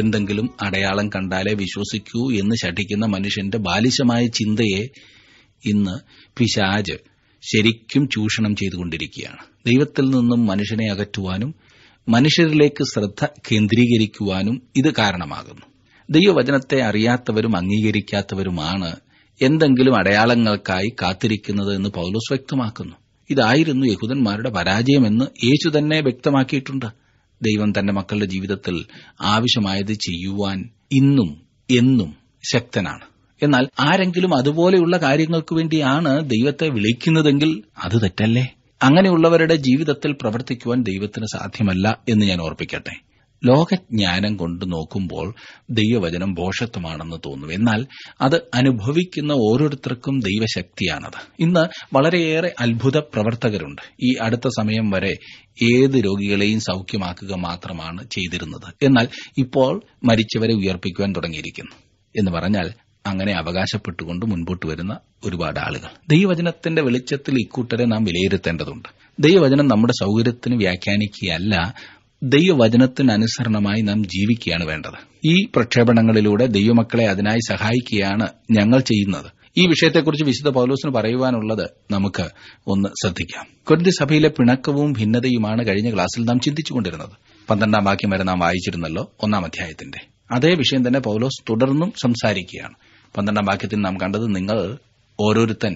എന്തെങ്കിലും അടയാളം കണ്ടാലേ വിശ്വസിക്കൂ എന്ന് ശഠിക്കുന്ന മനുഷ്യന്റെ ബാലിശമായ ചിന്തയെ ഇന്ന് പിശാജ് ശരിക്കും ചൂഷണം ചെയ്തുകൊണ്ടിരിക്കുകയാണ് ദൈവത്തിൽ നിന്നും മനുഷ്യനെ അകറ്റുവാനും മനുഷ്യരിലേക്ക് ശ്രദ്ധ കേന്ദ്രീകരിക്കുവാനും ഇത് കാരണമാകുന്നു ദൈവവചനത്തെ അറിയാത്തവരും അംഗീകരിക്കാത്തവരുമാണ് എന്തെങ്കിലും അടയാളങ്ങൾക്കായി കാത്തിരിക്കുന്നത് എന്ന് പൗലോസ് വ്യക്തമാക്കുന്നു ഇതായിരുന്നു യഹൂദന്മാരുടെ പരാജയമെന്ന് യേശു തന്നെ വ്യക്തമാക്കിയിട്ടുണ്ട് ദൈവം തന്റെ മക്കളുടെ ജീവിതത്തിൽ ആവശ്യമായത് ചെയ്യുവാൻ ഇന്നും എന്നും ശക്തനാണ് എന്നാൽ ആരെങ്കിലും അതുപോലെയുള്ള കാര്യങ്ങൾക്കു വേണ്ടിയാണ് ദൈവത്തെ വിളിക്കുന്നതെങ്കിൽ അത് തെറ്റല്ലേ അങ്ങനെയുള്ളവരുടെ ജീവിതത്തിൽ പ്രവർത്തിക്കുവാൻ ദൈവത്തിന് സാധ്യമല്ല എന്ന് ഞാൻ ഓർപ്പിക്കട്ടെ ലോകജ്ഞാനം കൊണ്ട് നോക്കുമ്പോൾ ദൈവവചനം ഭോഷത്വമാണെന്ന് തോന്നും എന്നാൽ അത് അനുഭവിക്കുന്ന ഓരോരുത്തർക്കും ദൈവശക്തിയാണത് ഇന്ന് വളരെയേറെ അത്ഭുത പ്രവർത്തകരുണ്ട് ഈ അടുത്ത സമയം വരെ ഏത് രോഗികളെയും സൌഖ്യമാക്കുക മാത്രമാണ് ചെയ്തിരുന്നത് എന്നാൽ ഇപ്പോൾ മരിച്ചവരെ ഉയർപ്പിക്കുവാൻ തുടങ്ങിയിരിക്കുന്നു എന്ന് പറഞ്ഞാൽ അങ്ങനെ അവകാശപ്പെട്ടുകൊണ്ട് മുൻപോട്ട് വരുന്ന ഒരുപാട് ആളുകൾ ദൈവവചനത്തിന്റെ വെളിച്ചത്തിൽ ഇക്കൂട്ടരെ നാം വിലയിരുത്തേണ്ടതുണ്ട് ദൈവവചനം നമ്മുടെ സൌകര്യത്തിന് വ്യാഖ്യാനിക്കുകയല്ല ദൈവവചനത്തിനനുസരണമായി നാം ജീവിക്കുകയാണ് വേണ്ടത് ഈ പ്രക്ഷേപണങ്ങളിലൂടെ ദൈവമക്കളെ അതിനായി സഹായിക്കുകയാണ് ഞങ്ങൾ ചെയ്യുന്നത് ഈ വിഷയത്തെക്കുറിച്ച് വിശുദ്ധ പൗലോസിന് പറയുവാനുള്ളത് നമുക്ക് ഒന്ന് ശ്രദ്ധിക്കാം കുരുതി സഭയിലെ പിണക്കവും ഭിന്നതയുമാണ് കഴിഞ്ഞ ക്ലാസ്സിൽ നാം ചിന്തിച്ചുകൊണ്ടിരുന്നത് പന്ത്രണ്ടാം വാക്യം വരെ നാം വായിച്ചിരുന്നല്ലോ ഒന്നാം അധ്യായത്തിന്റെ അതേ വിഷയം തന്നെ പൗലോസ് തുടർന്നും സംസാരിക്കുകയാണ് പന്ത്രണ്ടാം വാക്യത്തിൽ നാം കണ്ടത് നിങ്ങൾ ഓരോരുത്തൻ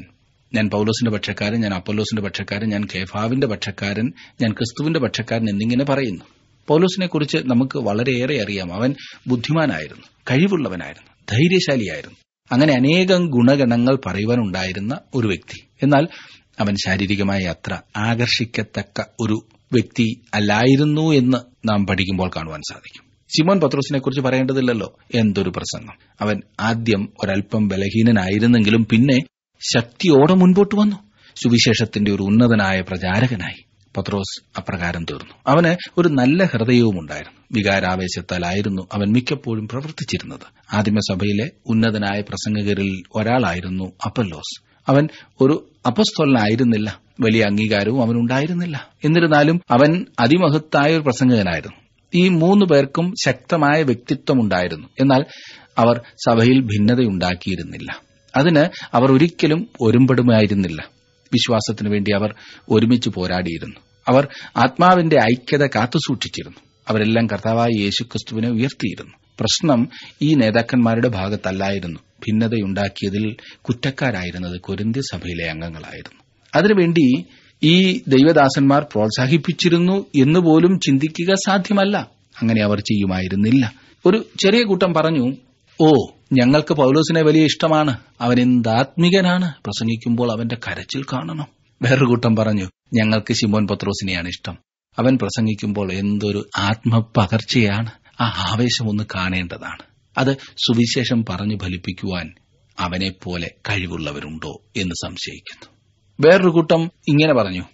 ഞാൻ പൌലോസിന്റെ പക്ഷക്കാരൻ ഞാൻ അപ്പോലോസിന്റെ പക്ഷക്കാരൻ ഞാൻ കേഫാവിന്റെ പക്ഷക്കാരൻ ഞാൻ ക്രിസ്തുവിന്റെ പക്ഷക്കാരൻ എന്നിങ്ങനെ പറയുന്നു പൌലോസിനെ കുറിച്ച് നമുക്ക് വളരെയേറെ അറിയാം അവൻ ബുദ്ധിമാനായിരുന്നു കഴിവുള്ളവനായിരുന്നു ധൈര്യശാലിയായിരുന്നു അങ്ങനെ അനേകം ഗുണഗണങ്ങൾ പറയുവാനുണ്ടായിരുന്ന ഒരു വ്യക്തി എന്നാൽ അവൻ ശാരീരികമായി അത്ര ആകർഷിക്കത്തക്ക ഒരു വ്യക്തി അല്ലായിരുന്നു എന്ന് നാം പഠിക്കുമ്പോൾ കാണുവാൻ സാധിക്കും സിമോൻ പത്രോസിനെ കുറിച്ച് പറയേണ്ടതില്ലല്ലോ എന്തൊരു പ്രസംഗം അവൻ ആദ്യം ഒരൽപ്പം ബലഹീനനായിരുന്നെങ്കിലും പിന്നെ ശക്തിയോടെ മുൻപോട്ട് വന്നു സുവിശേഷത്തിന്റെ ഒരു ഉന്നതനായ പ്രചാരകനായി പത്രോസ് അപ്രകാരം തീർന്നു അവന് ഒരു നല്ല ഹൃദയവും ഉണ്ടായിരുന്നു വികാരാവേശത്താലായിരുന്നു അവൻ മിക്കപ്പോഴും പ്രവർത്തിച്ചിരുന്നത് ആദിമസഭയിലെ ഉന്നതനായ പ്രസംഗകരിൽ ഒരാളായിരുന്നു അപ്പല്ലോസ് അവൻ ഒരു അപസ്തോലനായിരുന്നില്ല വലിയ അംഗീകാരവും അവനുണ്ടായിരുന്നില്ല എന്നിരുന്നാലും അവൻ അതിമഹത്തായ ഒരു പ്രസംഗകനായിരുന്നു ഈ മൂന്ന് പേർക്കും ശക്തമായ വ്യക്തിത്വമുണ്ടായിരുന്നു എന്നാൽ അവർ സഭയിൽ ഭിന്നതയുണ്ടാക്കിയിരുന്നില്ല അതിന് അവർ ഒരിക്കലും ഒരുമ്പെടുമായിരുന്നില്ല വിശ്വാസത്തിനു വേണ്ടി അവർ ഒരുമിച്ച് പോരാടിയിരുന്നു അവർ ആത്മാവിന്റെ ഐക്യത കാത്തുസൂക്ഷിച്ചിരുന്നു അവരെല്ലാം കർത്താവായ യേശുക്രിസ്തുവിനെ ഉയർത്തിയിരുന്നു പ്രശ്നം ഈ നേതാക്കന്മാരുടെ ഭാഗത്തല്ലായിരുന്നു ഭിന്നതയുണ്ടാക്കിയതിൽ കുറ്റക്കാരായിരുന്നത് കൊരിന്ത്യ സഭയിലെ അംഗങ്ങളായിരുന്നു അതിനുവേണ്ടി ഈ ദൈവദാസന്മാർ പ്രോത്സാഹിപ്പിച്ചിരുന്നു എന്നുപോലും ചിന്തിക്കുക സാധ്യമല്ല അങ്ങനെ അവർ ചെയ്യുമായിരുന്നില്ല ഒരു ചെറിയ കൂട്ടം പറഞ്ഞു ഓ ഞങ്ങൾക്ക് പൗലോസിനെ വലിയ ഇഷ്ടമാണ് അവൻ പ്രസംഗിക്കുമ്പോൾ അവന്റെ കരച്ചിൽ കാണണം വേറൊരു കൂട്ടം പറഞ്ഞു ഞങ്ങൾക്ക് ശിമോൻ പത്രോസിനെയാണ് ഇഷ്ടം അവൻ പ്രസംഗിക്കുമ്പോൾ എന്തൊരു ആത്മപകർച്ചയാണ് ആ ആവേശം ഒന്ന് കാണേണ്ടതാണ് അത് സുവിശേഷം പറഞ്ഞു ഫലിപ്പിക്കുവാൻ അവനെപ്പോലെ കഴിവുള്ളവരുണ്ടോ എന്ന് സംശയിക്കുന്നു വേറൊരു കൂട്ടം ഇങ്ങനെ പറഞ്ഞു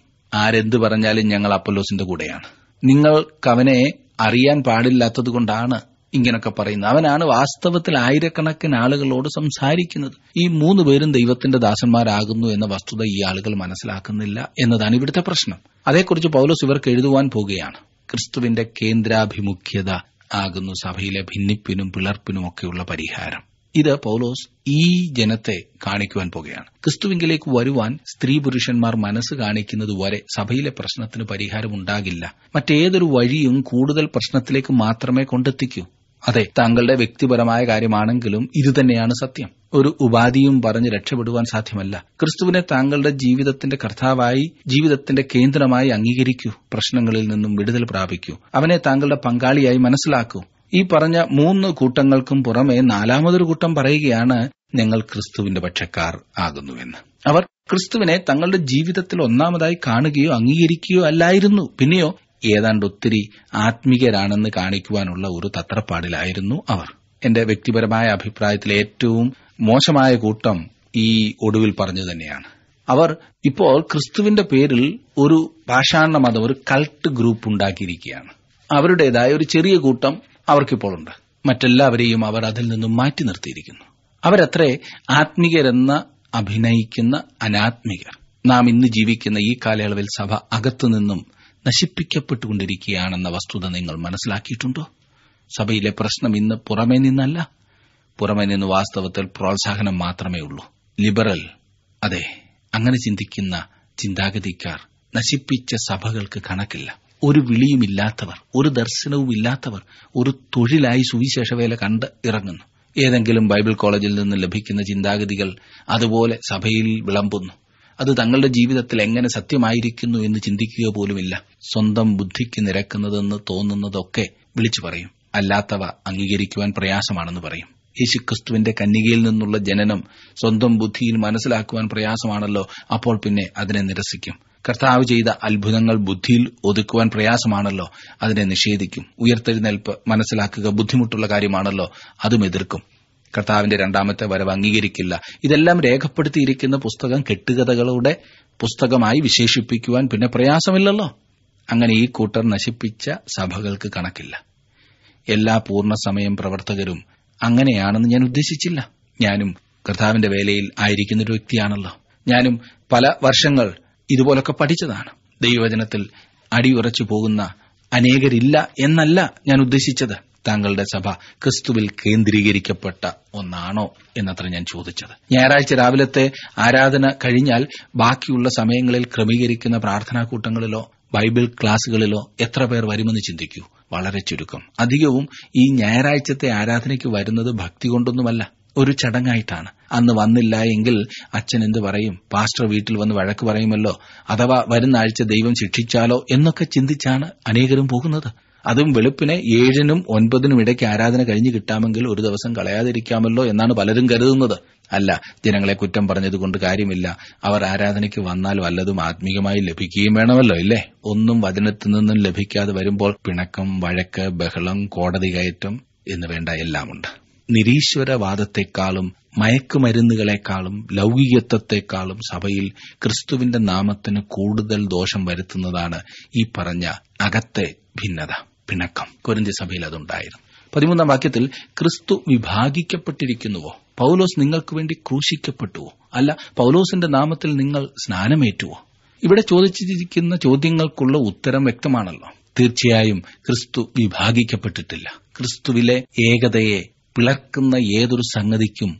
ആരെന്ത് പറഞ്ഞാലും ഞങ്ങൾ അപ്പല്ലോസിന്റെ കൂടെയാണ് നിങ്ങൾക്കവനെ അറിയാൻ പാടില്ലാത്തതുകൊണ്ടാണ് ഇങ്ങനൊക്കെ പറയുന്നത് അവനാണ് വാസ്തവത്തിൽ ആയിരക്കണക്കിന് ആളുകളോട് സംസാരിക്കുന്നത് ഈ മൂന്ന് പേരും ദൈവത്തിന്റെ ദാസന്മാരാകുന്നു എന്ന വസ്തുത ഈ ആളുകൾ മനസ്സിലാക്കുന്നില്ല എന്നതാണ് ഇവിടുത്തെ പ്രശ്നം അതേക്കുറിച്ച് പൗലോസ് ഇവർക്ക് എഴുതുവാൻ പോകുകയാണ് ക്രിസ്തുവിന്റെ കേന്ദ്രാഭിമുഖ്യത ആകുന്നു സഭയിലെ ഭിന്നിപ്പിനും പിളർപ്പിനും ഒക്കെയുള്ള പരിഹാരം ഇത് പൗലോസ് ഈ ജനത്തെ കാണിക്കുവാൻ പോകുകയാണ് ക്രിസ്തുവിംഗിലേക്ക് വരുവാൻ സ്ത്രീ പുരുഷന്മാർ മനസ്സ് കാണിക്കുന്നത് വരെ സഭയിലെ പ്രശ്നത്തിന് പരിഹാരം ഉണ്ടാകില്ല മറ്റേതൊരു വഴിയും കൂടുതൽ പ്രശ്നത്തിലേക്ക് മാത്രമേ കൊണ്ടെത്തിക്കൂ അതെ താങ്കളുടെ വ്യക്തിപരമായ കാര്യമാണെങ്കിലും ഇതുതന്നെയാണ് സത്യം ഒരു ഉപാധിയും പറഞ്ഞ് രക്ഷപ്പെടുവാൻ സാധ്യമല്ല ക്രിസ്തുവിനെ താങ്കളുടെ ജീവിതത്തിന്റെ കർത്താവായി ജീവിതത്തിന്റെ കേന്ദ്രമായി അംഗീകരിക്കൂ പ്രശ്നങ്ങളിൽ നിന്നും വിടുതൽ പ്രാപിക്കൂ അവനെ താങ്കളുടെ പങ്കാളിയായി മനസ്സിലാക്കൂ ഈ പറഞ്ഞ മൂന്ന് കൂട്ടങ്ങൾക്കും പുറമെ നാലാമതൊരു കൂട്ടം പറയുകയാണ് ഞങ്ങൾ ക്രിസ്തുവിന്റെ പക്ഷക്കാർ ആകുന്നുവെന്ന് അവർ ക്രിസ്തുവിനെ തങ്ങളുടെ ജീവിതത്തിൽ ഒന്നാമതായി കാണുകയോ അംഗീകരിക്കുകയോ അല്ലായിരുന്നു പിന്നെയോ ഏതാണ്ട് ഒത്തിരി ആത്മീകരാണെന്ന് കാണിക്കുവാനുള്ള ഒരു തത്രപ്പാടിലായിരുന്നു അവർ എന്റെ വ്യക്തിപരമായ അഭിപ്രായത്തിൽ ഏറ്റവും മോശമായ കൂട്ടം ഈ ഒടുവിൽ പറഞ്ഞു തന്നെയാണ് അവർ ഇപ്പോൾ ക്രിസ്തുവിന്റെ പേരിൽ ഒരു പാഷാണ മതം ഒരു കൾട്ട് ഗ്രൂപ്പ് ഉണ്ടാക്കിയിരിക്കുകയാണ് അവരുടേതായ ഒരു ചെറിയ കൂട്ടം ഉണ്ട് മറ്റെല്ലാവരെയും അവർ അതിൽ നിന്നും മാറ്റി നിർത്തിയിരിക്കുന്നു അവരത്രേ ആത്മീകരെന്ന് അഭിനയിക്കുന്ന അനാത്മികർ നാം ഇന്ന് ജീവിക്കുന്ന ഈ കാലയളവിൽ സഭ അകത്തുനിന്നും നശിപ്പിക്കപ്പെട്ടുകൊണ്ടിരിക്കുകയാണെന്ന വസ്തുത നിങ്ങൾ മനസ്സിലാക്കിയിട്ടുണ്ടോ സഭയിലെ പ്രശ്നം ഇന്ന് പുറമേ നിന്നല്ല പുറമേ നിന്ന് വാസ്തവത്തിൽ പ്രോത്സാഹനം മാത്രമേ ഉള്ളൂ ലിബറൽ അതെ അങ്ങനെ ചിന്തിക്കുന്ന ചിന്താഗതിക്കാർ നശിപ്പിച്ച സഭകൾക്ക് കണക്കില്ല ഒരു വിളിയുമില്ലാത്തവർ ഒരു ദർശനവുമില്ലാത്തവർ ഒരു തൊഴിലായി സുവിശേഷവേല കണ്ട് ഇറങ്ങുന്നു ഏതെങ്കിലും ബൈബിൾ കോളേജിൽ നിന്ന് ലഭിക്കുന്ന ചിന്താഗതികൾ അതുപോലെ സഭയിൽ വിളമ്പുന്നു അത് തങ്ങളുടെ ജീവിതത്തിൽ എങ്ങനെ സത്യമായിരിക്കുന്നു എന്ന് ചിന്തിക്കുക പോലുമില്ല സ്വന്തം ബുദ്ധിക്ക് നിരക്കുന്നതെന്ന് തോന്നുന്നതൊക്കെ വിളിച്ചു പറയും അല്ലാത്തവ അംഗീകരിക്കുവാൻ പ്രയാസമാണെന്ന് പറയും യേശുക്രിസ്തുവിന്റെ കന്യകയിൽ നിന്നുള്ള ജനനം സ്വന്തം ബുദ്ധിയിൽ മനസ്സിലാക്കുവാൻ പ്രയാസമാണല്ലോ അപ്പോൾ പിന്നെ അതിനെ നിരസിക്കും കർത്താവ് ചെയ്ത അത്ഭുതങ്ങൾ ബുദ്ധിയിൽ ഒതുക്കുവാൻ പ്രയാസമാണല്ലോ അതിനെ നിഷേധിക്കും ഉയർത്തെഴുന്നേൽപ്പ് മനസ്സിലാക്കുക ബുദ്ധിമുട്ടുള്ള കാര്യമാണല്ലോ അതും എതിർക്കും കർത്താവിന്റെ രണ്ടാമത്തെ വരവ് അംഗീകരിക്കില്ല ഇതെല്ലാം രേഖപ്പെടുത്തിയിരിക്കുന്ന പുസ്തകം കെട്ടുകഥകളുടെ പുസ്തകമായി വിശേഷിപ്പിക്കുവാൻ പിന്നെ പ്രയാസമില്ലല്ലോ അങ്ങനെ ഈ കൂട്ടർ നശിപ്പിച്ച സഭകൾക്ക് കണക്കില്ല എല്ലാ പൂർണ്ണസമയം പ്രവർത്തകരും അങ്ങനെയാണെന്ന് ഞാൻ ഉദ്ദേശിച്ചില്ല ഞാനും കർത്താവിന്റെ വേലയിൽ ആയിരിക്കുന്ന ഒരു വ്യക്തിയാണല്ലോ ഞാനും പല വർഷങ്ങൾ ഇതുപോലൊക്കെ പഠിച്ചതാണ് ദൈവവചനത്തിൽ അടിയുറച്ചു പോകുന്ന അനേകരില്ല എന്നല്ല ഞാൻ ഉദ്ദേശിച്ചത് താങ്കളുടെ സഭ ക്രിസ്തുവിൽ കേന്ദ്രീകരിക്കപ്പെട്ട ഒന്നാണോ എന്നത്ര ഞാൻ ചോദിച്ചത് ഞായറാഴ്ച രാവിലത്തെ ആരാധന കഴിഞ്ഞാൽ ബാക്കിയുള്ള സമയങ്ങളിൽ ക്രമീകരിക്കുന്ന പ്രാർത്ഥനാ കൂട്ടങ്ങളിലോ ബൈബിൾ ക്ലാസുകളിലോ എത്ര പേർ വരുമെന്ന് ചിന്തിക്കൂ വളരെ ചുരുക്കം അധികവും ഈ ഞായറാഴ്ചത്തെ ആരാധനയ്ക്ക് വരുന്നത് ഭക്തി കൊണ്ടൊന്നുമല്ല ഒരു ചടങ്ങായിട്ടാണ് അന്ന് വന്നില്ല എങ്കിൽ അച്ഛൻ എന്ത് പറയും പാസ്റ്റർ വീട്ടിൽ വന്ന് വഴക്ക് പറയുമല്ലോ അഥവാ വരുന്ന ആഴ്ച ദൈവം ശിക്ഷിച്ചാലോ എന്നൊക്കെ ചിന്തിച്ചാണ് അനേകരും പോകുന്നത് അതും വെളുപ്പിനെ ഏഴിനും ഒൻപതിനും ഇടയ്ക്ക് ആരാധന കഴിഞ്ഞ് കിട്ടാമെങ്കിൽ ഒരു ദിവസം കളയാതിരിക്കാമല്ലോ എന്നാണ് പലരും കരുതുന്നത് അല്ല ജനങ്ങളെ കുറ്റം പറഞ്ഞതുകൊണ്ട് കാര്യമില്ല അവർ ആരാധനയ്ക്ക് വന്നാൽ വല്ലതും ആത്മീകമായി ലഭിക്കുകയും വേണമല്ലോ ഇല്ലേ ഒന്നും വചനത്തിൽ നിന്നും ലഭിക്കാതെ വരുമ്പോൾ പിണക്കം വഴക്ക് ബഹളം കോടതി കയറ്റം എന്ന് വേണ്ട എല്ലാമുണ്ട് നിരീശ്വരവാദത്തെക്കാളും മയക്കുമരുന്നുകളെക്കാളും ലൌകികത്വത്തെക്കാളും സഭയിൽ ക്രിസ്തുവിന്റെ നാമത്തിന് കൂടുതൽ ദോഷം വരുത്തുന്നതാണ് ഈ പറഞ്ഞ അകത്തെ ഭിന്നത പിണക്കം കൊരിന്തി സഭയിൽ അതുണ്ടായിരുന്നു പതിമൂന്നാം വാക്യത്തിൽ ക്രിസ്തു വിഭാഗിക്കപ്പെട്ടിരിക്കുന്നുവോ പൗലോസ് നിങ്ങൾക്ക് വേണ്ടി ക്രൂശിക്കപ്പെട്ടുവോ അല്ല പൗലോസിന്റെ നാമത്തിൽ നിങ്ങൾ സ്നാനമേറ്റുവോ ഇവിടെ ചോദിച്ചിരിക്കുന്ന ചോദ്യങ്ങൾക്കുള്ള ഉത്തരം വ്യക്തമാണല്ലോ തീർച്ചയായും ക്രിസ്തു വിഭാഗിക്കപ്പെട്ടിട്ടില്ല ക്രിസ്തുവിലെ ഏകതയെ പിളക്കുന്ന ഏതൊരു സംഗതിക്കും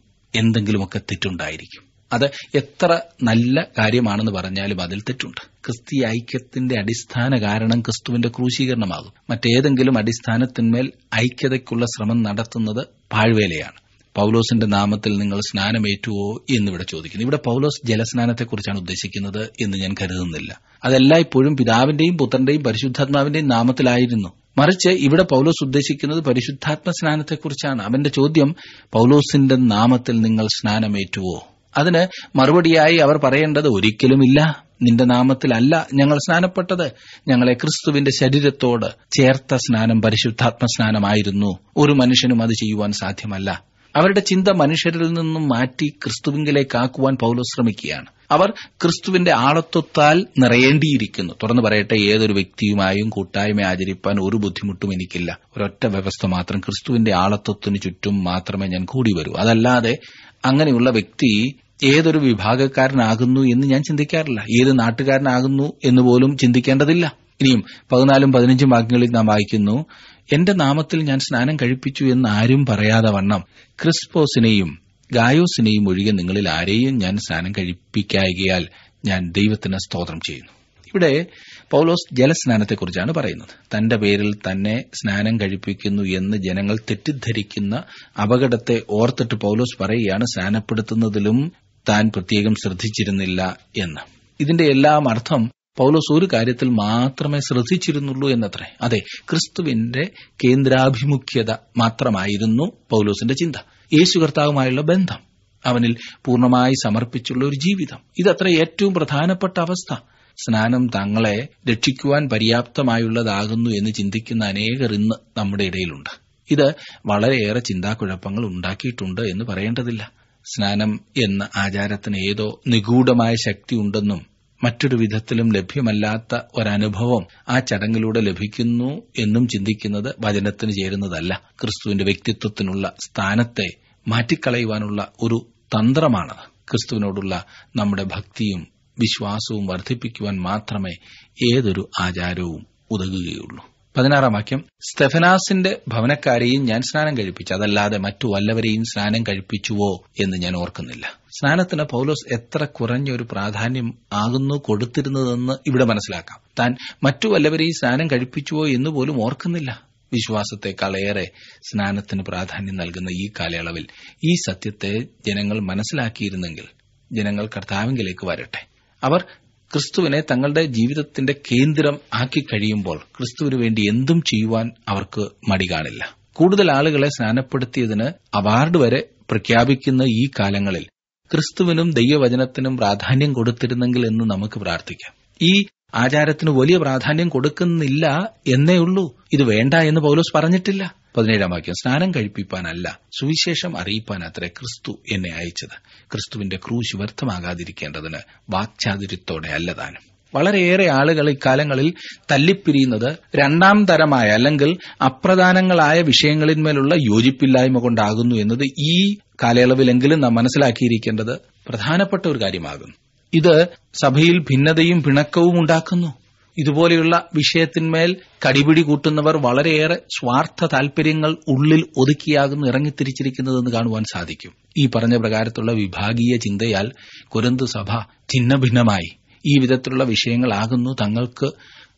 എന്തെങ്കിലുമൊക്കെ തെറ്റുണ്ടായിരിക്കും അത് എത്ര നല്ല കാര്യമാണെന്ന് പറഞ്ഞാലും അതിൽ തെറ്റുണ്ട് ക്രിസ്തീയ ഐക്യത്തിന്റെ അടിസ്ഥാന കാരണം ക്രിസ്തുവിന്റെ ക്രൂശീകരണമാകും മറ്റേതെങ്കിലും അടിസ്ഥാനത്തിന്മേൽ ഐക്യതയ്ക്കുള്ള ശ്രമം നടത്തുന്നത് പാഴ്വേലയാണ് പൗലോസിന്റെ നാമത്തിൽ നിങ്ങൾ സ്നാനമേറ്റുവോ ഇവിടെ ചോദിക്കുന്നു ഇവിടെ പൗലോസ് ജലസ്നാനത്തെക്കുറിച്ചാണ് ഉദ്ദേശിക്കുന്നത് എന്ന് ഞാൻ കരുതുന്നില്ല അതെല്ലായ്പ്പോഴും പിതാവിന്റെയും പുത്രന്റെയും പരിശുദ്ധാത്മാവിന്റെയും നാമത്തിലായിരുന്നു മറിച്ച് ഇവിടെ പൗലോസ് ഉദ്ദേശിക്കുന്നത് പരിശുദ്ധാത്മ സ്നാനത്തെക്കുറിച്ചാണ് അവന്റെ ചോദ്യം പൗലോസിന്റെ നാമത്തിൽ നിങ്ങൾ സ്നാനമേറ്റുവോ അതിന് മറുപടിയായി അവർ പറയേണ്ടത് ഒരിക്കലുമില്ല നിന്റെ നാമത്തിലല്ല ഞങ്ങൾ സ്നാനപ്പെട്ടത് ഞങ്ങളെ ക്രിസ്തുവിന്റെ ശരീരത്തോട് ചേർത്ത സ്നാനം പരിശുദ്ധാത്മ സ്നാനമായിരുന്നു ഒരു മനുഷ്യനും അത് ചെയ്യുവാൻ സാധ്യമല്ല അവരുടെ ചിന്ത മനുഷ്യരിൽ നിന്നും മാറ്റി ക്രിസ്തുവിങ്കിലേക്ക് പൌലോ ശ്രമിക്കുകയാണ് അവർ ക്രിസ്തുവിന്റെ ആളത്വത്താൽ നിറയേണ്ടിയിരിക്കുന്നു തുറന്നു പറയട്ടെ ഏതൊരു വ്യക്തിയുമായും കൂട്ടായ്മ ആചരിപ്പാൻ ഒരു ബുദ്ധിമുട്ടും എനിക്കില്ല ഒരൊറ്റ വ്യവസ്ഥ മാത്രം ക്രിസ്തുവിന്റെ ആളത്വത്തിന് ചുറ്റും മാത്രമേ ഞാൻ കൂടി വരൂ അതല്ലാതെ അങ്ങനെയുള്ള വ്യക്തി ഏതൊരു വിഭാഗക്കാരനാകുന്നു എന്ന് ഞാൻ ചിന്തിക്കാറില്ല ഏത് നാട്ടുകാരനാകുന്നു എന്ന് പോലും ചിന്തിക്കേണ്ടതില്ല ഇനിയും പതിനാലും പതിനഞ്ചും വാക്യങ്ങളിൽ നാം വായിക്കുന്നു എന്റെ നാമത്തിൽ ഞാൻ സ്നാനം കഴിപ്പിച്ചു എന്ന് ആരും പറയാതെ വണ്ണം ക്രിസ്പോസിനെയും ഗായോസിനെയും ഒഴികെ നിങ്ങളിൽ ആരെയും ഞാൻ സ്നാനം കഴിപ്പിക്കായകയാൽ ഞാൻ ദൈവത്തിന് സ്തോത്രം ചെയ്യുന്നു ഇവിടെ പൗലോസ് ജലസ്നാനത്തെക്കുറിച്ചാണ് പറയുന്നത് തന്റെ പേരിൽ തന്നെ സ്നാനം കഴിപ്പിക്കുന്നു എന്ന് ജനങ്ങൾ തെറ്റിദ്ധരിക്കുന്ന അപകടത്തെ ഓർത്തിട്ട് പൗലോസ് പറയുകയാണ് സ്നാനപ്പെടുത്തുന്നതിലും താൻ പ്രത്യേകം ശ്രദ്ധിച്ചിരുന്നില്ല എന്ന് ഇതിന്റെ എല്ലാം അർത്ഥം പൗലോസ് ഒരു കാര്യത്തിൽ മാത്രമേ ശ്രദ്ധിച്ചിരുന്നുള്ളൂ എന്നത്രേ അതെ ക്രിസ്തുവിന്റെ കേന്ദ്രാഭിമുഖ്യത മാത്രമായിരുന്നു പൗലോസിന്റെ ചിന്ത യേശു കർത്താവുമായുള്ള ബന്ധം അവനിൽ പൂർണ്ണമായി സമർപ്പിച്ചുള്ള ഒരു ജീവിതം ഇതത്ര ഏറ്റവും പ്രധാനപ്പെട്ട അവസ്ഥ സ്നാനം തങ്ങളെ രക്ഷിക്കുവാൻ പര്യാപ്തമായുള്ളതാകുന്നു എന്ന് ചിന്തിക്കുന്ന അനേകർ ഇന്ന് നമ്മുടെ ഇടയിലുണ്ട് ഇത് വളരെയേറെ ചിന്താക്കുഴപ്പങ്ങൾ ഉണ്ടാക്കിയിട്ടുണ്ട് എന്ന് പറയേണ്ടതില്ല സ്നാനം എന്ന ആചാരത്തിന് ഏതോ നിഗൂഢമായ ശക്തിയുണ്ടെന്നും മറ്റൊരു വിധത്തിലും ലഭ്യമല്ലാത്ത ഒരനുഭവം ആ ചടങ്ങിലൂടെ ലഭിക്കുന്നു എന്നും ചിന്തിക്കുന്നത് വചനത്തിന് ചേരുന്നതല്ല ക്രിസ്തുവിന്റെ വ്യക്തിത്വത്തിനുള്ള സ്ഥാനത്തെ മാറ്റിക്കളയുവാനുള്ള ഒരു തന്ത്രമാണ് ക്രിസ്തുവിനോടുള്ള നമ്മുടെ ഭക്തിയും വിശ്വാസവും വർദ്ധിപ്പിക്കുവാൻ മാത്രമേ ഏതൊരു ആചാരവും ഉതകുകയുള്ളൂ പതിനാറാം വാക്യം സ്തെഫനാസിന്റെ ഭവനക്കാരെയും ഞാൻ സ്നാനം കഴിപ്പിച്ചു അതല്ലാതെ മറ്റു വല്ലവരെയും സ്നാനം കഴിപ്പിച്ചുവോ എന്ന് ഞാൻ ഓർക്കുന്നില്ല സ്നാനത്തിന് പൗലോസ് എത്ര കുറഞ്ഞൊരു പ്രാധാന്യം ആകുന്നു കൊടുത്തിരുന്നതെന്ന് ഇവിടെ മനസ്സിലാക്കാം താൻ മറ്റു വല്ലവരെയും സ്നാനം കഴിപ്പിച്ചുവോ എന്ന് പോലും ഓർക്കുന്നില്ല വിശ്വാസത്തെക്കാളേറെ സ്നാനത്തിന് പ്രാധാന്യം നൽകുന്ന ഈ കാലയളവിൽ ഈ സത്യത്തെ ജനങ്ങൾ മനസ്സിലാക്കിയിരുന്നെങ്കിൽ ജനങ്ങൾ കർത്താവിംഗിലേക്ക് വരട്ടെ അവർ ക്രിസ്തുവിനെ തങ്ങളുടെ ജീവിതത്തിന്റെ കേന്ദ്രം ആക്കി കഴിയുമ്പോൾ ക്രിസ്തുവിനു വേണ്ടി എന്തും ചെയ്യുവാൻ അവർക്ക് മടി കാണില്ല കൂടുതൽ ആളുകളെ സ്നാനപ്പെടുത്തിയതിന് അവാർഡ് വരെ പ്രഖ്യാപിക്കുന്ന ഈ കാലങ്ങളിൽ ക്രിസ്തുവിനും ദൈവവചനത്തിനും പ്രാധാന്യം കൊടുത്തിരുന്നെങ്കിൽ എന്ന് നമുക്ക് പ്രാർത്ഥിക്കാം ഈ ആചാരത്തിന് വലിയ പ്രാധാന്യം കൊടുക്കുന്നില്ല എന്നേ ഉള്ളൂ ഇത് വേണ്ട എന്ന് പൗലോസ് പറഞ്ഞിട്ടില്ല പതിനേഴാം വാക്യം സ്നാനം കഴിപ്പിക്കാനല്ല സുവിശേഷം അറിയിപ്പാൻ ക്രിസ്തു എന്നെ അയച്ചത് ക്രിസ്തുവിന്റെ ക്രൂശ് വ്യർത്ഥമാകാതിരിക്കേണ്ടതിന് വാക്ചാതുര്യത്തോടെ അല്ല താനും വളരെയേറെ ആളുകൾ ഇക്കാലങ്ങളിൽ തല്ലിപ്പിരിയുന്നത് രണ്ടാം തരമായ അല്ലെങ്കിൽ അപ്രധാനങ്ങളായ വിഷയങ്ങളിന്മേലുള്ള യോജിപ്പില്ലായ്മ കൊണ്ടാകുന്നു എന്നത് ഈ കാലയളവിലെങ്കിലും നാം മനസ്സിലാക്കിയിരിക്കേണ്ടത് പ്രധാനപ്പെട്ട ഒരു കാര്യമാകുന്നു ഇത് സഭയിൽ ഭിന്നതയും പിണക്കവും ഉണ്ടാക്കുന്നു ഇതുപോലെയുള്ള വിഷയത്തിന്മേൽ കടിപിടി കൂട്ടുന്നവർ വളരെയേറെ സ്വാർത്ഥ താൽപര്യങ്ങൾ ഉള്ളിൽ ഒതുക്കിയാകുന്നു ഇറങ്ങിത്തിരിച്ചിരിക്കുന്നതെന്ന് കാണുവാൻ സാധിക്കും ഈ പറഞ്ഞ പ്രകാരത്തുള്ള വിഭാഗീയ ചിന്തയാൽ കുരന്തു സഭ ഛിന്നഭിന്നമായി ഈ വിധത്തിലുള്ള വിഷയങ്ങളാകുന്നു തങ്ങൾക്ക്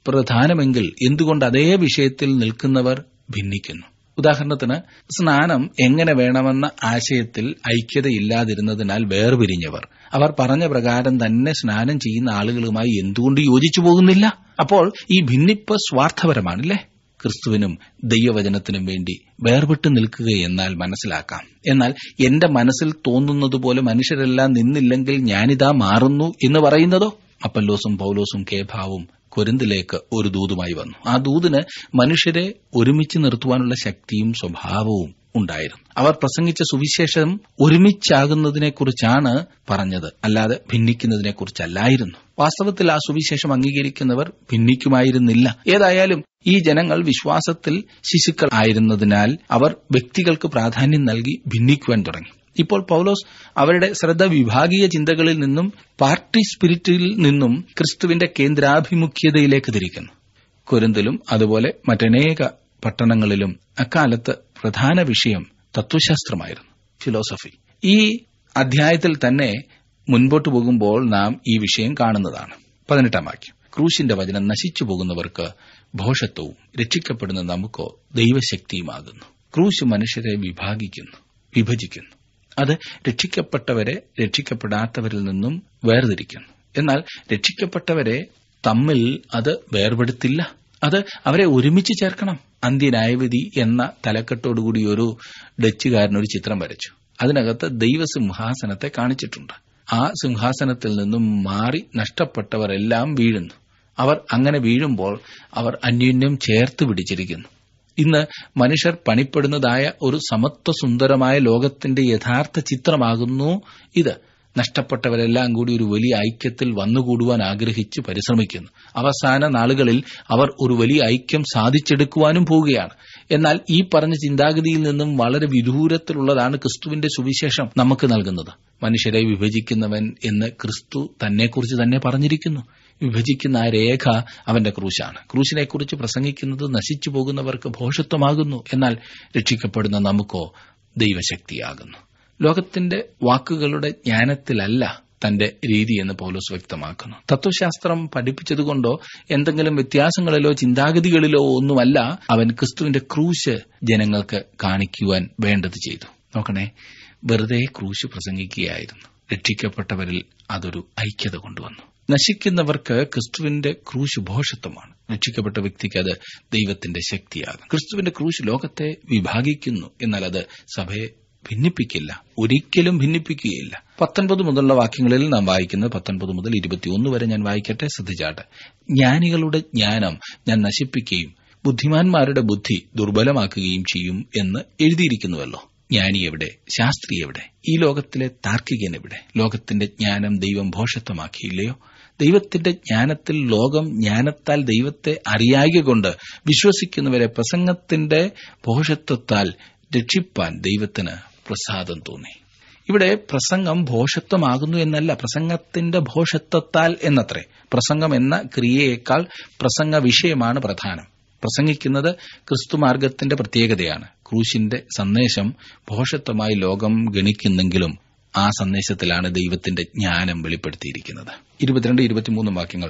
പ്രധാനമെങ്കിൽ എന്തുകൊണ്ട് അതേ വിഷയത്തിൽ നിൽക്കുന്നവർ ഭിന്നിക്കുന്നു ഉദാഹരണത്തിന് സ്നാനം എങ്ങനെ വേണമെന്ന ആശയത്തിൽ ഐക്യതയില്ലാതിരുന്നതിനാൽ വേർപിരിഞ്ഞവർ അവർ പറഞ്ഞ പ്രകാരം തന്നെ സ്നാനം ചെയ്യുന്ന ആളുകളുമായി എന്തുകൊണ്ട് യോജിച്ചു പോകുന്നില്ല അപ്പോൾ ഈ ഭിന്നിപ്പ് സ്വാർത്ഥപരമാണല്ലേ ക്രിസ്തുവിനും ദൈവവചനത്തിനും വേണ്ടി വേർപെട്ട് നിൽക്കുക എന്നാൽ മനസ്സിലാക്കാം എന്നാൽ എന്റെ മനസ്സിൽ തോന്നുന്നത് പോലെ മനുഷ്യരെല്ലാം നിന്നില്ലെങ്കിൽ ഞാനിതാ മാറുന്നു എന്ന് പറയുന്നതോ അപ്പല്ലോസും പൗലോസും കേഭാവും കൊരിന്തിലേക്ക് ഒരു ദൂതുമായി വന്നു ആ ദൂതിന് മനുഷ്യരെ ഒരുമിച്ച് നിർത്തുവാനുള്ള ശക്തിയും സ്വഭാവവും ഉണ്ടായിരുന്നു അവർ പ്രസംഗിച്ച സുവിശേഷം ഒരുമിച്ചാകുന്നതിനെക്കുറിച്ചാണ് പറഞ്ഞത് അല്ലാതെ ഭിന്നിക്കുന്നതിനെക്കുറിച്ചല്ലായിരുന്നു വാസ്തവത്തിൽ ആ സുവിശേഷം അംഗീകരിക്കുന്നവർ ഭിന്നിക്കുമായിരുന്നില്ല ഏതായാലും ഈ ജനങ്ങൾ വിശ്വാസത്തിൽ ശിശുക്കൾ ആയിരുന്നതിനാൽ അവർ വ്യക്തികൾക്ക് പ്രാധാന്യം നൽകി ഭിന്നിക്കുവാൻ തുടങ്ങി ഇപ്പോൾ പൗലോസ് അവരുടെ ശ്രദ്ധ വിഭാഗീയ ചിന്തകളിൽ നിന്നും പാർട്ടി സ്പിരിറ്റിൽ നിന്നും ക്രിസ്തുവിന്റെ കേന്ദ്രാഭിമുഖ്യതയിലേക്ക് തിരിക്കുന്നു കുരുന്തലും അതുപോലെ മറ്റനേക പട്ടണങ്ങളിലും അക്കാലത്ത് പ്രധാന വിഷയം തത്വശാസ്ത്രമായിരുന്നു ഫിലോസഫി ഈ അധ്യായത്തിൽ തന്നെ മുൻപോട്ട് പോകുമ്പോൾ നാം ഈ വിഷയം കാണുന്നതാണ് പതിനെട്ടാം വാക്യം ക്രൂശിന്റെ വചനം നശിച്ചു പോകുന്നവർക്ക് ഭോഷത്വവും രക്ഷിക്കപ്പെടുന്ന നമുക്കോ ദൈവശക്തിയുമാകുന്നു ക്രൂശ് മനുഷ്യരെ വിഭാഗിക്കുന്നു വിഭജിക്കുന്നു അത് രക്ഷിക്കപ്പെട്ടവരെ രക്ഷിക്കപ്പെടാത്തവരിൽ നിന്നും വേർതിരിക്കുന്നു എന്നാൽ രക്ഷിക്കപ്പെട്ടവരെ തമ്മിൽ അത് വേർപെടുത്തില്ല അത് അവരെ ഒരുമിച്ച് ചേർക്കണം അന്ത്യന്യായവിധി എന്ന തലക്കെട്ടോടുകൂടി ഒരു ഡച്ചുകാരൻ ഒരു ചിത്രം വരച്ചു അതിനകത്ത് ദൈവസിംഹാസനത്തെ കാണിച്ചിട്ടുണ്ട് ആ സിംഹാസനത്തിൽ നിന്നും മാറി നഷ്ടപ്പെട്ടവരെല്ലാം വീഴുന്നു അവർ അങ്ങനെ വീഴുമ്പോൾ അവർ അന്യോന്യം ചേർത്ത് പിടിച്ചിരിക്കുന്നു ഇന്ന് മനുഷ്യർ പണിപ്പെടുന്നതായ ഒരു സമത്വസുന്ദരമായ ലോകത്തിന്റെ യഥാർത്ഥ ചിത്രമാകുന്നു ഇത് നഷ്ടപ്പെട്ടവരെല്ലാം കൂടി ഒരു വലിയ ഐക്യത്തിൽ വന്നുകൂടുവാൻ ആഗ്രഹിച്ച് പരിശ്രമിക്കുന്നു അവസാന നാളുകളിൽ അവർ ഒരു വലിയ ഐക്യം സാധിച്ചെടുക്കുവാനും പോവുകയാണ് എന്നാൽ ഈ പറഞ്ഞ ചിന്താഗതിയിൽ നിന്നും വളരെ വിദൂരത്തിലുള്ളതാണ് ക്രിസ്തുവിന്റെ സുവിശേഷം നമുക്ക് നൽകുന്നത് മനുഷ്യരെ വിഭജിക്കുന്നവൻ എന്ന് ക്രിസ്തു തന്നെക്കുറിച്ച് തന്നെ പറഞ്ഞിരിക്കുന്നു വിഭജിക്കുന്ന ആ രേഖ അവന്റെ ക്രൂശാണ് ക്രൂശിനെക്കുറിച്ച് പ്രസംഗിക്കുന്നത് നശിച്ചു പോകുന്നവർക്ക് ഭോഷത്വമാകുന്നു എന്നാൽ രക്ഷിക്കപ്പെടുന്ന നമുക്കോ ദൈവശക്തിയാകുന്നു ലോകത്തിന്റെ വാക്കുകളുടെ ജ്ഞാനത്തിലല്ല തന്റെ രീതി എന്ന് പൗലോസ് വ്യക്തമാക്കുന്നു തത്വശാസ്ത്രം പഠിപ്പിച്ചതുകൊണ്ടോ എന്തെങ്കിലും വ്യത്യാസങ്ങളിലോ ചിന്താഗതികളിലോ ഒന്നുമല്ല അവൻ ക്രിസ്തുവിന്റെ ക്രൂശ് ജനങ്ങൾക്ക് കാണിക്കുവാൻ വേണ്ടത് ചെയ്തു നോക്കണേ വെറുതെ ക്രൂശ് പ്രസംഗിക്കുകയായിരുന്നു രക്ഷിക്കപ്പെട്ടവരിൽ അതൊരു ഐക്യത കൊണ്ടുവന്നു നശിക്കുന്നവർക്ക് ക്രിസ്തുവിന്റെ ക്രൂശ് ഭോഷത്വമാണ് രക്ഷിക്കപ്പെട്ട വ്യക്തിക്ക് അത് ദൈവത്തിന്റെ ശക്തിയാകും ക്രിസ്തുവിന്റെ ക്രൂശ് ലോകത്തെ വിഭാഗിക്കുന്നു എന്നാൽ അത് സഭയെ ഭിന്നിപ്പിക്കില്ല ഒരിക്കലും ഭിന്നിപ്പിക്കുകയില്ല പത്തൊൻപത് മുതലുള്ള വാക്യങ്ങളിൽ നാം വായിക്കുന്നത് പത്തൊൻപത് മുതൽ ഇരുപത്തിയൊന്ന് വരെ ഞാൻ വായിക്കട്ടെ ശ്രദ്ധിച്ചാട്ടെ ജ്ഞാനികളുടെ ജ്ഞാനം ഞാൻ നശിപ്പിക്കുകയും ബുദ്ധിമാന്മാരുടെ ബുദ്ധി ദുർബലമാക്കുകയും ചെയ്യും എന്ന് എഴുതിയിരിക്കുന്നുവല്ലോ ജ്ഞാനി എവിടെ ശാസ്ത്രി എവിടെ ഈ ലോകത്തിലെ താർക്കികൻ എവിടെ ലോകത്തിന്റെ ജ്ഞാനം ദൈവം ഭോഷത്വമാക്കിയില്ലയോ ദൈവത്തിന്റെ ജ്ഞാനത്തിൽ ലോകം ജ്ഞാനത്താൽ ദൈവത്തെ അറിയായ വിശ്വസിക്കുന്നവരെ പ്രസംഗത്തിന്റെ ഭോഷത്വത്താൽ രക്ഷിപ്പാൻ ദൈവത്തിന് പ്രസാദം തോന്നി ഇവിടെ പ്രസംഗം ഭോഷത്വമാകുന്നു എന്നല്ല പ്രസംഗത്തിന്റെ ഭോഷത്വത്താൽ എന്നത്രേ പ്രസംഗം എന്ന ക്രിയയേക്കാൾ പ്രസംഗ വിഷയമാണ് പ്രധാനം പ്രസംഗിക്കുന്നത് ക്രിസ്തുമാർഗത്തിന്റെ പ്രത്യേകതയാണ് ക്രൂശിന്റെ സന്ദേശം ഭോഷത്വമായി ലോകം ഗണിക്കുന്നെങ്കിലും ആ സന്ദേശത്തിലാണ് ദൈവത്തിന്റെ ജ്ഞാനം വെളിപ്പെടുത്തിയിരിക്കുന്നത് വാക്യങ്ങൾ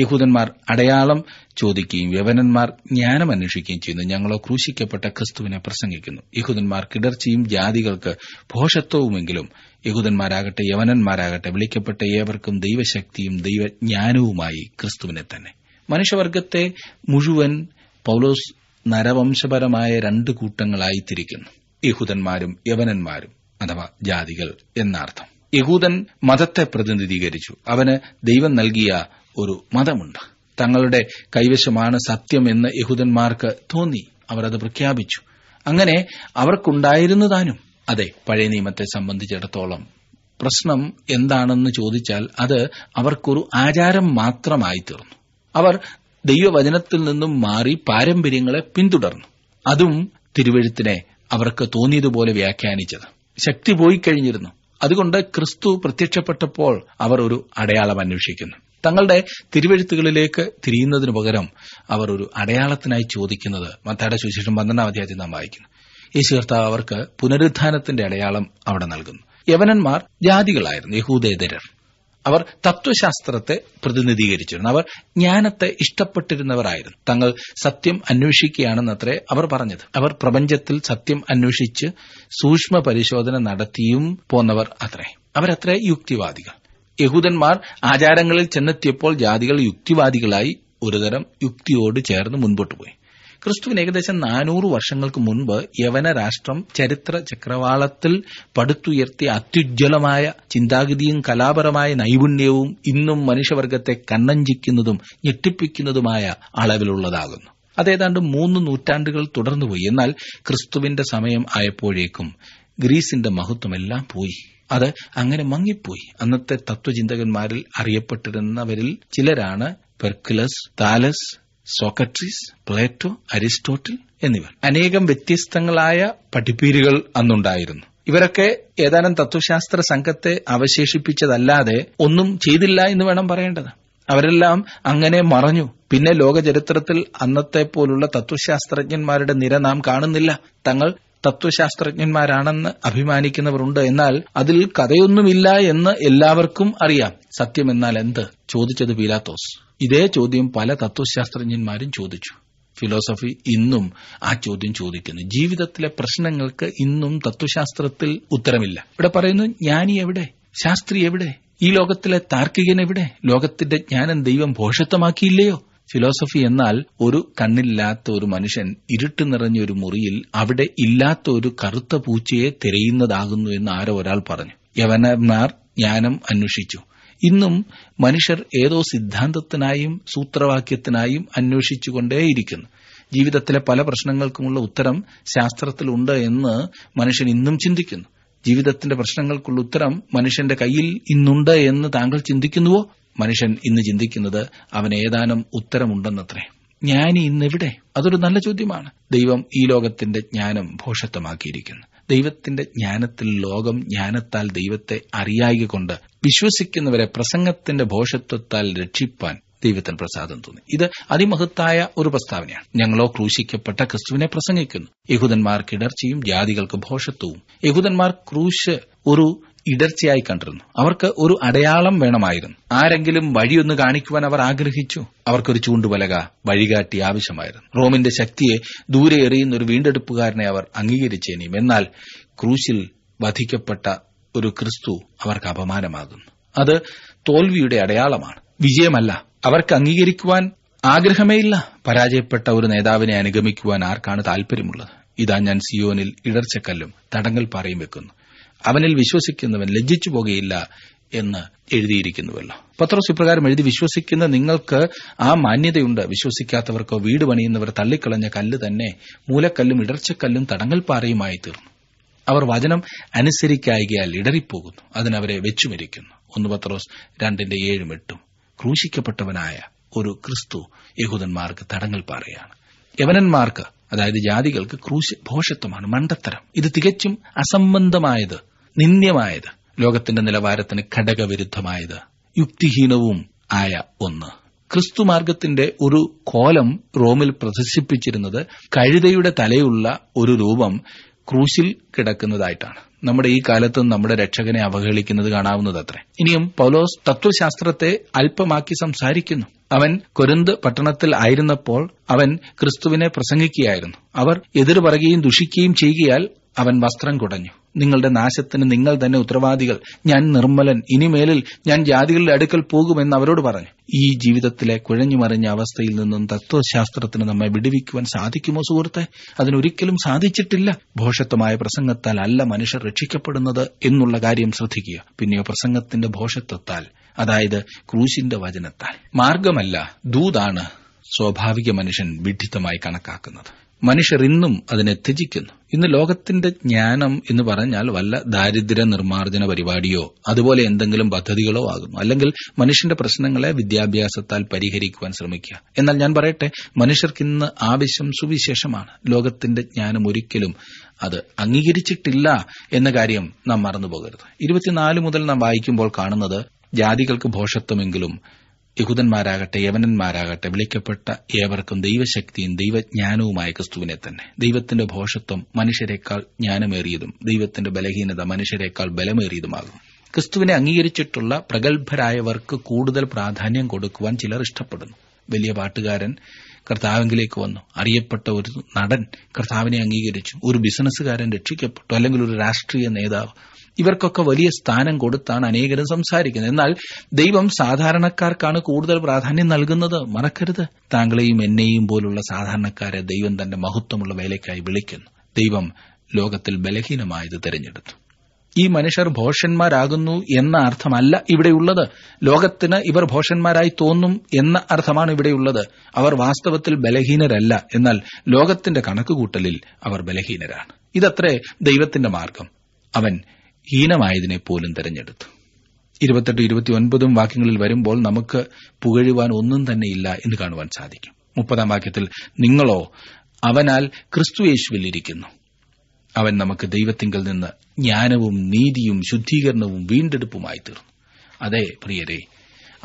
യഹൂദന്മാർ അടയാളം ചോദിക്കുകയും യവനന്മാർ ജ്ഞാനം അന്വേഷിക്കുകയും ചെയ്യുന്നു ഞങ്ങളോ ക്രൂശിക്കപ്പെട്ട ക്രിസ്തുവിനെ പ്രസംഗിക്കുന്നു യഹൂദന്മാർ കിടർച്ചയും ജാതികൾക്ക് ഭോഷത്വവുമെങ്കിലും യഹൂദന്മാരാകട്ടെ യവനന്മാരാകട്ടെ വിളിക്കപ്പെട്ട ഏവർക്കും ദൈവശക്തിയും ദൈവജ്ഞാനവുമായി ക്രിസ്തുവിനെ തന്നെ മനുഷ്യവർഗത്തെ മുഴുവൻ പൌലോസ് നരവംശപരമായ രണ്ട് കൂട്ടങ്ങളായി തിരിക്കുന്നു യഹൂദന്മാരും യവനന്മാരും അഥവാ ജാതികൾ എന്നർത്ഥം യഹൂദൻ മതത്തെ പ്രതിനിധീകരിച്ചു അവന് ദൈവം നൽകിയ ഒരു മതമുണ്ട് തങ്ങളുടെ കൈവശമാണ് സത്യം എന്ന് യഹൂദന്മാർക്ക് തോന്നി അവർ അത് പ്രഖ്യാപിച്ചു അങ്ങനെ അവർക്കുണ്ടായിരുന്നതാനും അതെ പഴയ നിയമത്തെ സംബന്ധിച്ചിടത്തോളം പ്രശ്നം എന്താണെന്ന് ചോദിച്ചാൽ അത് അവർക്കൊരു ആചാരം മാത്രമായി തീർന്നു അവർ ദൈവവചനത്തിൽ നിന്നും മാറി പാരമ്പര്യങ്ങളെ പിന്തുടർന്നു അതും തിരുവഴുത്തിനെ അവർക്ക് തോന്നിയതുപോലെ വ്യാഖ്യാനിച്ചത് ശക്തി പോയി കഴിഞ്ഞിരുന്നു അതുകൊണ്ട് ക്രിസ്തു പ്രത്യക്ഷപ്പെട്ടപ്പോൾ അവർ ഒരു അടയാളം അന്വേഷിക്കുന്നു തങ്ങളുടെ തിരുവഴുത്തുകളിലേക്ക് തിരിയുന്നതിനു പകരം അവർ ഒരു അടയാളത്തിനായി ചോദിക്കുന്നത് മത്താടെ സുവിശേഷം പന്ത്രണ്ടാം അധ്യായത്തിൽ നാം വായിക്കുന്നു ഈ കർത്താവ് അവർക്ക് പുനരുദ്ധാനത്തിന്റെ അടയാളം അവിടെ നൽകുന്നു യവനന്മാർ ജാതികളായിരുന്നു യഹൂദേതരർ അവർ തത്വശാസ്ത്രത്തെ പ്രതിനിധീകരിച്ചിരുന്നു അവർ ജ്ഞാനത്തെ ഇഷ്ടപ്പെട്ടിരുന്നവരായിരുന്നു തങ്ങൾ സത്യം അന്വേഷിക്കുകയാണെന്നത്രേ അവർ പറഞ്ഞത് അവർ പ്രപഞ്ചത്തിൽ സത്യം അന്വേഷിച്ച് സൂക്ഷ്മ പരിശോധന നടത്തിയും പോന്നവർ അത്രേ അവരത്രേ യുക്തിവാദികൾ യഹൂദന്മാർ ആചാരങ്ങളിൽ ചെന്നെത്തിയപ്പോൾ ജാതികൾ യുക്തിവാദികളായി ഒരുതരം യുക്തിയോട് ചേർന്ന് മുൻപോട്ട് പോയി ക്രിസ്തുവിന് ഏകദേശം നാനൂറ് വർഷങ്ങൾക്ക് മുൻപ് യവന രാഷ്ട്രം ചരിത്ര ചക്രവാളത്തിൽ പടുത്തുയർത്തിയ അത്യുജ്വലമായ ചിന്താഗതിയും കലാപരമായ നൈപുണ്യവും ഇന്നും മനുഷ്യവർഗത്തെ കണ്ണഞ്ചിക്കുന്നതും ഞെട്ടിപ്പിക്കുന്നതുമായ അളവിലുള്ളതാകുന്നു അതേതാണ്ട് മൂന്ന് നൂറ്റാണ്ടുകൾ തുടർന്നുപോയി എന്നാൽ ക്രിസ്തുവിന്റെ സമയം ആയപ്പോഴേക്കും ഗ്രീസിന്റെ മഹത്വമെല്ലാം പോയി അത് അങ്ങനെ മങ്ങിപ്പോയി അന്നത്തെ തത്വചിന്തകന്മാരിൽ അറിയപ്പെട്ടിരുന്നവരിൽ ചിലരാണ് Pericles Thales Socrates Plato Aristotle എന്നിവർ അനേകം വ്യത്യസ്തങ്ങളായ പഠിപ്പീരുകൾ അന്നുണ്ടായിരുന്നു ഇവരൊക്കെ ഏതാനും തത്വശാസ്ത്ര സംഘത്തെ അവശേഷിപ്പിച്ചതല്ലാതെ ഒന്നും ചെയ്തില്ല എന്ന് വേണം പറയേണ്ടത് അവരെല്ലാം അങ്ങനെ മറഞ്ഞു പിന്നെ ലോക ചരിത്രത്തിൽ അന്നത്തെ പോലുള്ള തത്വശാസ്ത്രജ്ഞന്മാരുടെ നിര നാം കാണുന്നില്ല തങ്ങൾ തത്വശാസ്ത്രജ്ഞന്മാരാണെന്ന് അഭിമാനിക്കുന്നവരുണ്ട് എന്നാൽ അതിൽ കഥയൊന്നുമില്ല എന്ന് എല്ലാവർക്കും അറിയാം സത്യം എന്നാൽ എന്ത് ചോദിച്ചത് പീലാത്തോസ് ഇതേ ചോദ്യം പല തത്വശാസ്ത്രജ്ഞന്മാരും ചോദിച്ചു ഫിലോസഫി ഇന്നും ആ ചോദ്യം ചോദിക്കുന്നു ജീവിതത്തിലെ പ്രശ്നങ്ങൾക്ക് ഇന്നും തത്വശാസ്ത്രത്തിൽ ഉത്തരമില്ല ഇവിടെ പറയുന്നു ജ്ഞാനി എവിടെ ശാസ്ത്രി എവിടെ ഈ ലോകത്തിലെ താർക്കികൻ എവിടെ ലോകത്തിന്റെ ജ്ഞാനം ദൈവം ഭോഷത്വമാക്കിയില്ലയോ ഫിലോസഫി എന്നാൽ ഒരു കണ്ണില്ലാത്ത ഒരു മനുഷ്യൻ ഇരുട്ട് നിറഞ്ഞ ഒരു മുറിയിൽ അവിടെ ഇല്ലാത്ത ഒരു കറുത്ത പൂച്ചയെ തിരയുന്നതാകുന്നു എന്ന് ആരോ ഒരാൾ പറഞ്ഞു യവനർമാർ ജ്ഞാനം അന്വേഷിച്ചു ഇന്നും മനുഷ്യർ ഏതോ സിദ്ധാന്തത്തിനായും സൂത്രവാക്യത്തിനായും അന്വേഷിച്ചുകൊണ്ടേയിരിക്കുന്നു ജീവിതത്തിലെ പല പ്രശ്നങ്ങൾക്കുമുള്ള ഉത്തരം ശാസ്ത്രത്തിലുണ്ട് എന്ന് മനുഷ്യൻ ഇന്നും ചിന്തിക്കുന്നു ജീവിതത്തിന്റെ പ്രശ്നങ്ങൾക്കുള്ള ഉത്തരം മനുഷ്യന്റെ കയ്യിൽ ഇന്നുണ്ട് എന്ന് താങ്കൾ ചിന്തിക്കുന്നുവോ മനുഷ്യൻ ഇന്ന് ചിന്തിക്കുന്നത് അവന് ഏതാനും ഉത്തരമുണ്ടെന്നത്രേ ഞാൻ ഇന്നെവിടെ അതൊരു നല്ല ചോദ്യമാണ് ദൈവം ഈ ലോകത്തിന്റെ ജ്ഞാനം ഭോഷത്വമാക്കിയിരിക്കുന്നു ദൈവത്തിന്റെ ജ്ഞാനത്തിൽ ലോകം ജ്ഞാനത്താൽ ദൈവത്തെ അറിയായികൊണ്ട് വിശ്വസിക്കുന്നവരെ പ്രസംഗത്തിന്റെ ഭോഷത്വത്താൽ രക്ഷിപ്പാൻ ദൈവത്തിന് പ്രസാദം തോന്നി ഇത് അതിമഹത്തായ ഒരു പ്രസ്താവനയാണ് ഞങ്ങളോ ക്രൂശിക്കപ്പെട്ട ക്രിസ്തുവിനെ പ്രസംഗിക്കുന്നു യഹുദന്മാർക്ക് ഇടർച്ചയും ജാതികൾക്ക് ഭോഷത്വവും യഹൂദന്മാർ ക്രൂശ് ഒരു ഇടർച്ചയായി കണ്ടിരുന്നു അവർക്ക് ഒരു അടയാളം വേണമായിരുന്നു ആരെങ്കിലും വഴിയൊന്ന് കാണിക്കുവാൻ അവർ ആഗ്രഹിച്ചു അവർക്കൊരു ചൂണ്ടുപലക വഴികാട്ടി ആവശ്യമായിരുന്നു റോമിന്റെ ശക്തിയെ ദൂരെ എറിയുന്ന ഒരു വീണ്ടെടുപ്പുകാരനെ അവർ അംഗീകരിച്ചേനെയും എന്നാൽ ക്രൂശിൽ വധിക്കപ്പെട്ട ഒരു ക്രിസ്തു അവർക്ക് അപമാനമാകുന്നു അത് തോൽവിയുടെ അടയാളമാണ് വിജയമല്ല അവർക്ക് അംഗീകരിക്കുവാൻ ആഗ്രഹമേയില്ല പരാജയപ്പെട്ട ഒരു നേതാവിനെ അനുഗമിക്കുവാൻ ആർക്കാണ് താൽപര്യമുള്ളത് ഇതാ ഞാൻ സിയോനിൽ ഇടർച്ചക്കല്ലും തടങ്ങൽ പാറയും വെക്കുന്നു അവനിൽ വിശ്വസിക്കുന്നവൻ ലജ്ജിച്ചു പോകുകയില്ല എന്ന് എഴുതിയിരിക്കുന്നുവല്ലോ പത്രോസ് ഇപ്രകാരം എഴുതി വിശ്വസിക്കുന്ന നിങ്ങൾക്ക് ആ മാന്യതയുണ്ട് വിശ്വസിക്കാത്തവർക്കോ വീട് പണിയുന്നവർ തള്ളിക്കളഞ്ഞ കല്ല് തന്നെ മൂലക്കല്ലും ഇടർച്ചക്കല്ലും തടങ്ങൽപ്പാറയുമായി തീർന്നു അവർ വചനം അനുസരിക്കായികയാൽ ഇടറിപ്പോകുന്നു അതിനവരെ വെച്ചുമരിക്കുന്നു ഒന്ന് പത്രോസ് രണ്ടിന്റെ ഏഴും എട്ടും ക്രൂശിക്കപ്പെട്ടവനായ ഒരു ക്രിസ്തു യഹൂദന്മാർക്ക് തടങ്ങൽപ്പാറയാണ് യവനന്മാർക്ക് അതായത് ജാതികൾക്ക് ക്രൂശ് ഭോഷത്വമാണ് മണ്ടത്തരം ഇത് തികച്ചും അസംബന്ധമായത് നിന്ദ്യമായത് ലോകത്തിന്റെ നിലവാരത്തിന് ഘടകവിരുദ്ധമായത് യുക്തിഹീനവും ആയ ഒന്ന് ക്രിസ്തുമാർഗത്തിന്റെ ഒരു കോലം റോമിൽ പ്രദർശിപ്പിച്ചിരുന്നത് കഴുതയുടെ തലയുള്ള ഒരു രൂപം ക്രൂശിൽ കിടക്കുന്നതായിട്ടാണ് നമ്മുടെ ഈ കാലത്തും നമ്മുടെ രക്ഷകനെ അവഹേളിക്കുന്നത് കാണാവുന്നത് അത്രേ ഇനിയും പൗലോസ് തത്വശാസ്ത്രത്തെ അല്പമാക്കി സംസാരിക്കുന്നു അവൻ കൊരന്ത് പട്ടണത്തിൽ ആയിരുന്നപ്പോൾ അവൻ ക്രിസ്തുവിനെ പ്രസംഗിക്കുകയായിരുന്നു അവർ എതിർ പറയുകയും ദുഷിക്കുകയും ചെയ്യുകയാൽ അവൻ വസ്ത്രം കുടഞ്ഞു നിങ്ങളുടെ നാശത്തിന് നിങ്ങൾ തന്നെ ഉത്തരവാദികൾ ഞാൻ നിർമ്മലൻ ഇനിമേലിൽ ഞാൻ ജാതികളുടെ അടുക്കൽ പോകുമെന്ന് അവരോട് പറഞ്ഞു ഈ ജീവിതത്തിലെ കുഴഞ്ഞുമറിഞ്ഞ അവസ്ഥയിൽ നിന്നും തത്വശാസ്ത്രത്തിന് നമ്മെ വിടുവിക്കുവാൻ സാധിക്കുമോ സുഹൃത്തെ അതിനൊരിക്കലും സാധിച്ചിട്ടില്ല ഭോഷത്വമായ പ്രസംഗത്താൽ അല്ല മനുഷ്യർ രക്ഷിക്കപ്പെടുന്നത് എന്നുള്ള കാര്യം ശ്രദ്ധിക്കുക പിന്നെയോ പ്രസംഗത്തിന്റെ ഭോഷത്വത്താൽ അതായത് ക്രൂശിന്റെ വചനത്താൽ മാർഗമല്ല ദൂതാണ് സ്വാഭാവിക മനുഷ്യൻ വിഡിത്തമായി കണക്കാക്കുന്നത് മനുഷ്യർ ഇന്നും അതിനെ ത്യജിക്കുന്നു ഇന്ന് ലോകത്തിന്റെ ജ്ഞാനം എന്ന് പറഞ്ഞാൽ വല്ല ദാരിദ്ര്യ നിർമ്മാർജ്ജന പരിപാടിയോ അതുപോലെ എന്തെങ്കിലും പദ്ധതികളോ ആകുന്നു അല്ലെങ്കിൽ മനുഷ്യന്റെ പ്രശ്നങ്ങളെ വിദ്യാഭ്യാസത്താൽ പരിഹരിക്കുവാൻ ശ്രമിക്കുക എന്നാൽ ഞാൻ പറയട്ടെ മനുഷ്യർക്ക് ഇന്ന് ആവശ്യം സുവിശേഷമാണ് ലോകത്തിന്റെ ജ്ഞാനം ഒരിക്കലും അത് അംഗീകരിച്ചിട്ടില്ല എന്ന കാര്യം നാം മറന്നുപോകരുത് ഇരുപത്തിനാല് മുതൽ നാം വായിക്കുമ്പോൾ കാണുന്നത് ജാതികൾക്ക് ഭോഷത്വമെങ്കിലും യഹുദന്മാരാകട്ടെ യവനന്മാരാകട്ടെ വിളിക്കപ്പെട്ട ഏവർക്കും ദൈവശക്തിയും ദൈവജ്ഞാനവുമായ ക്രിസ്തുവിനെ തന്നെ ദൈവത്തിന്റെ ഭോഷത്വം മനുഷ്യരെക്കാൾ ജ്ഞാനമേറിയതും ദൈവത്തിന്റെ ബലഹീനത മനുഷ്യരെക്കാൾ ബലമേറിയതുമാകും ക്രിസ്തുവിനെ അംഗീകരിച്ചിട്ടുള്ള പ്രഗത്ഭരായവർക്ക് കൂടുതൽ പ്രാധാന്യം കൊടുക്കുവാൻ ചിലർ ഇഷ്ടപ്പെടുന്നു വലിയ പാട്ടുകാരൻ കർത്താവിലേക്ക് വന്നു അറിയപ്പെട്ട ഒരു നടൻ കർത്താവിനെ അംഗീകരിച്ചു ഒരു ബിസിനസ്സുകാരൻ രക്ഷിക്കപ്പെട്ടു അല്ലെങ്കിൽ ഒരു രാഷ്ട്രീയ നേതാവ് ഇവർക്കൊക്കെ വലിയ സ്ഥാനം കൊടുത്താണ് അനേകരും സംസാരിക്കുന്നത് എന്നാൽ ദൈവം സാധാരണക്കാർക്കാണ് കൂടുതൽ പ്രാധാന്യം നൽകുന്നത് മറക്കരുത് താങ്കളെയും എന്നെയും പോലുള്ള സാധാരണക്കാരെ ദൈവം തന്റെ മഹത്വമുള്ള വേലയ്ക്കായി വിളിക്കുന്നു ദൈവം ലോകത്തിൽ ബലഹീനമായത് തെരഞ്ഞെടുത്തു ഈ മനുഷ്യർ ഭോഷന്മാരാകുന്നു എന്ന അർത്ഥമല്ല ഇവിടെയുള്ളത് ലോകത്തിന് ഇവർ ഭോഷന്മാരായി തോന്നും എന്ന അർത്ഥമാണ് ഇവിടെയുള്ളത് അവർ വാസ്തവത്തിൽ ബലഹീനരല്ല എന്നാൽ ലോകത്തിന്റെ കണക്കുകൂട്ടലിൽ അവർ ബലഹീനരാണ് ഇതത്രേ ദൈവത്തിന്റെ മാർഗം അവൻ ഹീനമായതിനെ പോലും തെരഞ്ഞെടുത്തു ഇരുപത്തെട്ട് ഇരുപത്തിയൊൻപതും വാക്യങ്ങളിൽ വരുമ്പോൾ നമുക്ക് പുകഴുവാൻ ഒന്നും തന്നെ ഇല്ല എന്ന് കാണുവാൻ സാധിക്കും മുപ്പതാം വാക്യത്തിൽ നിങ്ങളോ അവനാൽ ക്രിസ്തുയേശുവിലിരിക്കുന്നു അവൻ നമുക്ക് ദൈവത്തിങ്കിൽ നിന്ന് ജ്ഞാനവും നീതിയും ശുദ്ധീകരണവും വീണ്ടെടുപ്പുമായി തീർന്നു അതെ പ്രിയരെ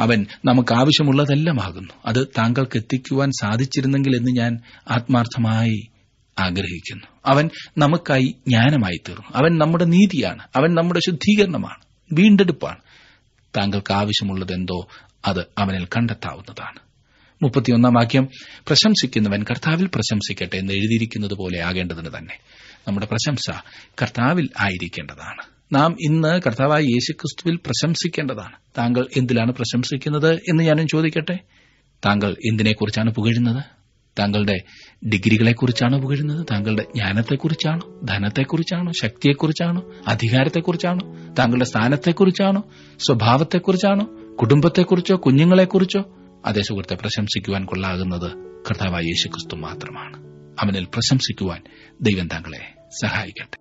അവൻ നമുക്ക് ആവശ്യമുള്ളതെല്ലാമാകുന്നു അത് താങ്കൾക്ക് എത്തിക്കുവാൻ സാധിച്ചിരുന്നെങ്കിൽ എന്ന് ഞാൻ ആത്മാർത്ഥമായി ആഗ്രഹിക്കുന്നു അവൻ നമുക്കായി ജ്ഞാനമായി തീർന്നു അവൻ നമ്മുടെ നീതിയാണ് അവൻ നമ്മുടെ ശുദ്ധീകരണമാണ് വീണ്ടെടുപ്പാണ് താങ്കൾക്ക് ആവശ്യമുള്ളതെന്തോ അത് അവനിൽ കണ്ടെത്താവുന്നതാണ് മുപ്പത്തിയൊന്നാം വാക്യം പ്രശംസിക്കുന്നവൻ കർത്താവിൽ പ്രശംസിക്കട്ടെ എന്ന് എഴുതിയിരിക്കുന്നത് പോലെ ആകേണ്ടതിന് തന്നെ നമ്മുടെ പ്രശംസ കർത്താവിൽ ആയിരിക്കേണ്ടതാണ് നാം ഇന്ന് കർത്താവായ യേശുക്രിസ്തുവിൽ പ്രശംസിക്കേണ്ടതാണ് താങ്കൾ എന്തിലാണ് പ്രശംസിക്കുന്നത് എന്ന് ഞാനും ചോദിക്കട്ടെ താങ്കൾ എന്തിനെക്കുറിച്ചാണ് പുകഴുന്നത് താങ്കളുടെ ഡിഗ്രികളെക്കുറിച്ചാണോ പുകഴുന്നത് താങ്കളുടെ ജ്ഞാനത്തെക്കുറിച്ചാണോ ധനത്തെക്കുറിച്ചാണോ ശക്തിയെക്കുറിച്ചാണോ അധികാരത്തെക്കുറിച്ചാണോ താങ്കളുടെ സ്ഥാനത്തെക്കുറിച്ചാണോ സ്വഭാവത്തെക്കുറിച്ചാണോ കുടുംബത്തെക്കുറിച്ചോ കുഞ്ഞുങ്ങളെക്കുറിച്ചോ അതേ സുഹൃത്തെ പ്രശംസിക്കുവാൻ കൊള്ളാകുന്നത് കർത്താവായ യേശുക്രിസ്തു മാത്രമാണ് അവനിൽ പ്രശംസിക്കുവാൻ ദൈവം താങ്കളെ സഹായിക്കട്ടെ